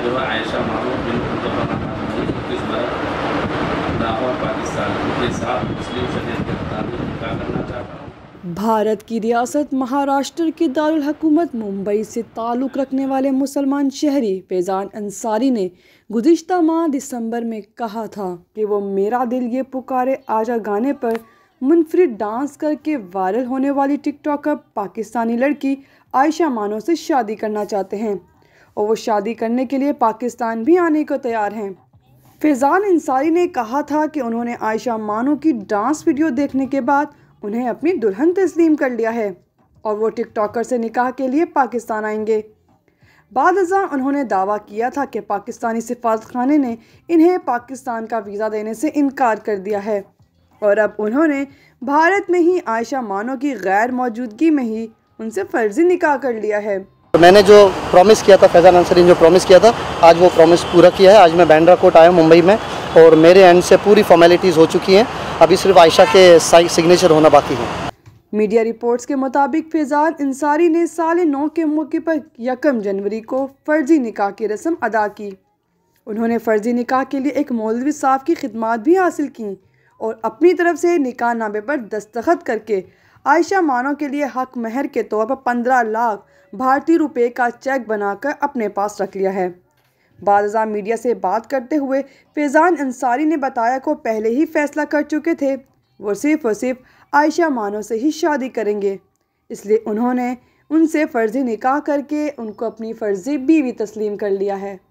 है जो है आयशा महमूद बिन मुतफ़ा लाहौर पाकिस्तान के साथ मुस्लिम शरीय के मुताबिक निकाह करना चाहता हूँ भारत की रियासत महाराष्ट्र के दारकूमत मुंबई से ताल्लुक़ रखने वाले मुसलमान शहरी फैज़ान अंसारी ने गुज्त माह दिसंबर में कहा था कि वो मेरा दिल ये पुकारे आजा गाने पर मुनफरद डांस करके वायरल होने वाली टिकटॉकर पाकिस्तानी लड़की आयशा मानो से शादी करना चाहते हैं और वो शादी करने के लिए पाकिस्तान भी आने को तैयार हैं फैज़ान अंसारी ने कहा था कि उन्होंने आयशा मानो की डांस वीडियो देखने के बाद उन्हें अपनी दुल्हन तस्लीम कर लिया है और वो टिकटॉकर से निकाह के लिए पाकिस्तान आएंगे बाद उन्होंने दावा किया था कि पाकिस्तानी सिफारत खाने ने इन्हें पाकिस्तान का वीज़ा देने से इनकार कर दिया है और अब उन्होंने भारत में ही आयशा मानो की गैर मौजूदगी में ही उनसे फर्जी निकाह कर लिया है तो मैंने जो प्रॉमिस किया था फैज़ान अंसरी ने जो प्रॉमिस किया था आज वो प्रॉमिस पूरा किया है आज मैं बैंड्रा कोर्ट आया मुंबई में और मेरे एंड से पूरी फॉर्मेलिटीज़ हो चुकी हैं अभी सिर्फ आयशा के सिग्नेचर होना बाकी है मीडिया रिपोर्ट्स के मुताबिक फैजान अंसारी ने साल नौ के मौके पर यकम जनवरी को फर्जी निकाह की रस्म अदा की उन्होंने फर्जी निकाह के लिए एक मौलवी साहब की खिदमत भी हासिल की और अपनी तरफ से निकाह नामे पर दस्तखत करके आयशा मानो के लिए हक महर के तौर तो पर पंद्रह लाख भारतीय रुपए का चेक बनाकर अपने पास रख लिया है बादजा मीडिया से बात करते हुए फैज़ान अंसारी ने बताया को पहले ही फैसला कर चुके थे वो सिर्फ और सिर्फ आयशा मानो से ही शादी करेंगे इसलिए उन्होंने उनसे फ़र्ज़ी निकाह करके उनको अपनी फ़र्ज़ी बीवी तस्लीम कर लिया है